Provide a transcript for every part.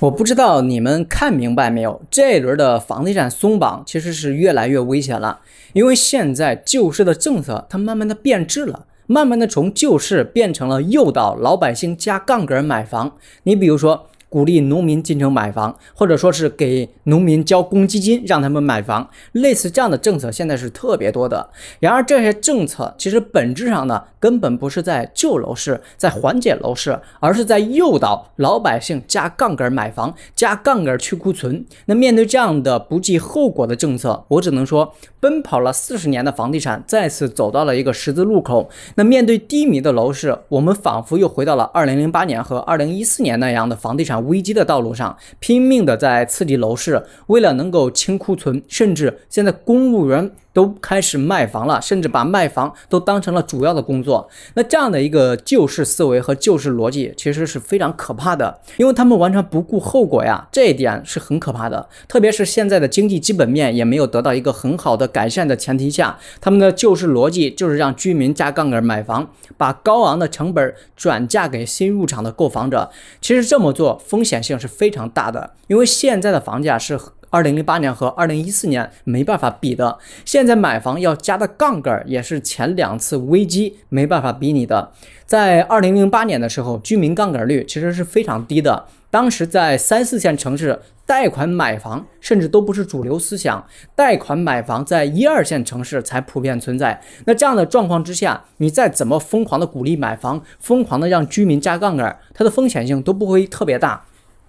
我不知道你们看明白没有？这一轮的房地产松绑其实是越来越危险了，因为现在救市的政策它慢慢的变质了，慢慢的从救市变成了诱导老百姓加杠杆买房。你比如说。鼓励农民进城买房，或者说是给农民交公积金，让他们买房，类似这样的政策现在是特别多的。然而，这些政策其实本质上呢，根本不是在救楼市，在缓解楼市，而是在诱导老百姓加杠杆买房，加杠杆去库存。那面对这样的不计后果的政策，我只能说，奔跑了四十年的房地产再次走到了一个十字路口。那面对低迷的楼市，我们仿佛又回到了2008年和2014年那样的房地产。危机的道路上，拼命的在刺激楼市，为了能够清库存，甚至现在公务员。都开始卖房了，甚至把卖房都当成了主要的工作。那这样的一个救市思维和救市逻辑其实是非常可怕的，因为他们完全不顾后果呀，这一点是很可怕的。特别是现在的经济基本面也没有得到一个很好的改善的前提下，他们的救市逻辑就是让居民加杠杆买房，把高昂的成本转嫁给新入场的购房者。其实这么做风险性是非常大的，因为现在的房价是。二零零八年和二零一四年没办法比的，现在买房要加的杠杆也是前两次危机没办法比拟的。在二零零八年的时候，居民杠杆率其实是非常低的，当时在三四线城市贷款买房甚至都不是主流思想，贷款买房在一二线城市才普遍存在。那这样的状况之下，你再怎么疯狂的鼓励买房，疯狂的让居民加杠杆，它的风险性都不会特别大。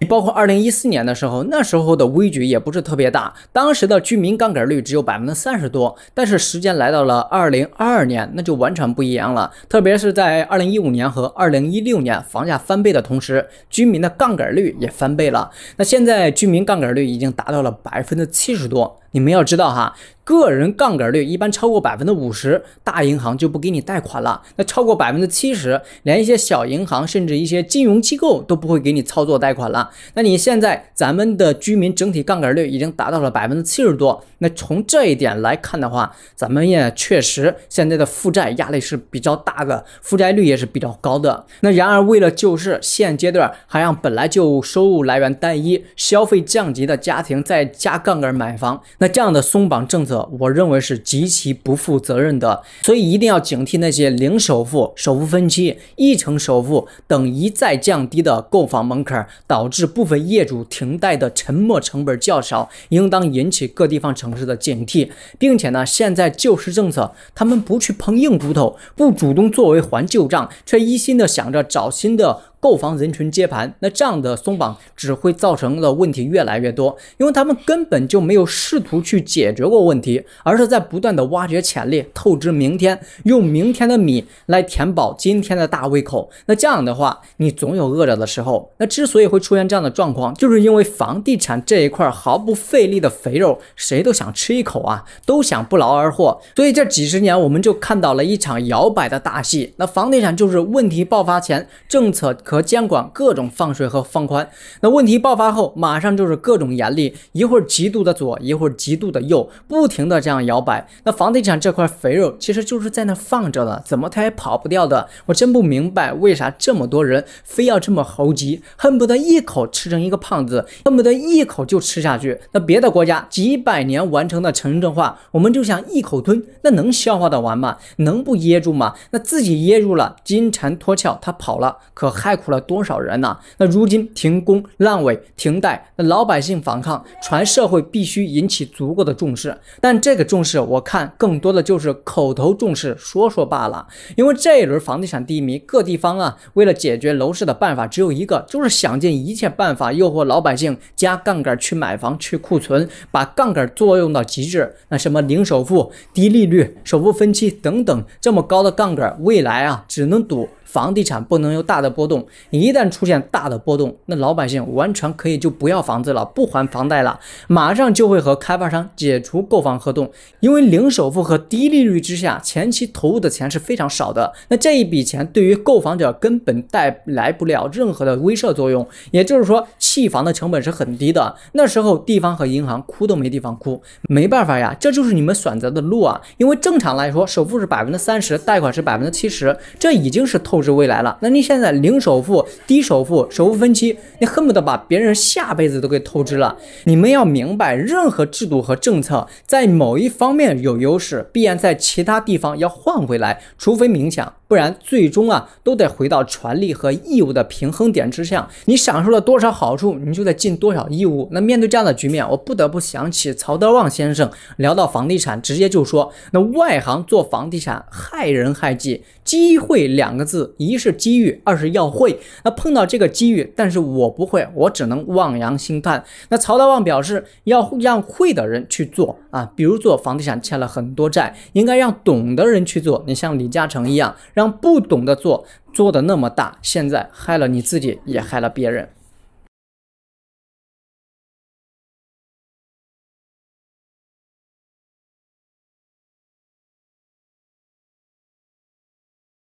包括二零一四年的时候，那时候的危局也不是特别大，当时的居民杠杆率只有百分之三十多。但是时间来到了二零二二年，那就完全不一样了。特别是在二零一五年和二零一六年，房价翻倍的同时，居民的杠杆率也翻倍了。那现在居民杠杆率已经达到了百分之七十多。你们要知道哈，个人杠杆率一般超过百分之五十，大银行就不给你贷款了。那超过百分之七十，连一些小银行甚至一些金融机构都不会给你操作贷款了。那你现在咱们的居民整体杠杆率已经达到了百分之七十多。那从这一点来看的话，咱们也确实现在的负债压力是比较大的，负债率也是比较高的。那然而为了救市，现阶段还让本来就收入来源单一、消费降级的家庭再加杠杆买房。那这样的松绑政策，我认为是极其不负责任的，所以一定要警惕那些零首付、首付分期、一成首付等一再降低的购房门槛，导致部分业主停贷的沉没成本较少，应当引起各地方城市的警惕，并且呢，现在救市政策，他们不去碰硬骨头，不主动作为还旧账，却一心的想着找新的。购房人群接盘，那这样的松绑只会造成的问题越来越多，因为他们根本就没有试图去解决过问题，而是在不断的挖掘潜力，透支明天，用明天的米来填饱今天的大胃口。那这样的话，你总有饿着的时候。那之所以会出现这样的状况，就是因为房地产这一块毫不费力的肥肉，谁都想吃一口啊，都想不劳而获。所以这几十年我们就看到了一场摇摆的大戏。那房地产就是问题爆发前政策。可监管各种放水和放宽，那问题爆发后，马上就是各种严厉，一会儿极度的左，一会儿极度的右，不停的这样摇摆。那房地产这块肥肉，其实就是在那放着的，怎么它也跑不掉的？我真不明白，为啥这么多人非要这么猴急，恨不得一口吃成一个胖子，恨不得一口就吃下去。那别的国家几百年完成的城镇化，我们就想一口吞，那能消化的完吗？能不噎住吗？那自己噎住了，金蝉脱壳，他跑了，可害。苦了多少人呐？那如今停工、烂尾、停贷，那老百姓反抗，全社会必须引起足够的重视。但这个重视，我看更多的就是口头重视，说说罢了。因为这一轮房地产低迷，各地方啊为了解决楼市的办法只有一个，就是想尽一切办法诱惑老百姓加杠杆去买房、去库存，把杠杆作用到极致。那什么零首付、低利率、首付分期等等，这么高的杠杆，未来啊只能赌。房地产不能有大的波动，一旦出现大的波动，那老百姓完全可以就不要房子了，不还房贷了，马上就会和开发商解除购房合同。因为零首付和低利率之下，前期投入的钱是非常少的，那这一笔钱对于购房者根本带来不了任何的威慑作用。也就是说，弃房的成本是很低的，那时候地方和银行哭都没地方哭，没办法呀，这就是你们选择的路啊。因为正常来说，首付是百分之三十，贷款是百分之七十，这已经是透。不是未来了，那你现在零首付、低首付、首付分期，你恨不得把别人下辈子都给透支了。你们要明白，任何制度和政策在某一方面有优势，必然在其他地方要换回来，除非冥想。不然，最终啊，都得回到权利和义务的平衡点之上。你享受了多少好处，你就得尽多少义务。那面对这样的局面，我不得不想起曹德旺先生聊到房地产，直接就说：“那外行做房地产害人害己。机会两个字，一是机遇，二是要会。那碰到这个机遇，但是我不会，我只能望洋兴叹。”那曹德旺表示要让会的人去做啊，比如做房地产欠了很多债，应该让懂的人去做。你像李嘉诚一样。让不懂得做做的那么大，现在害了你自己，也害了别人。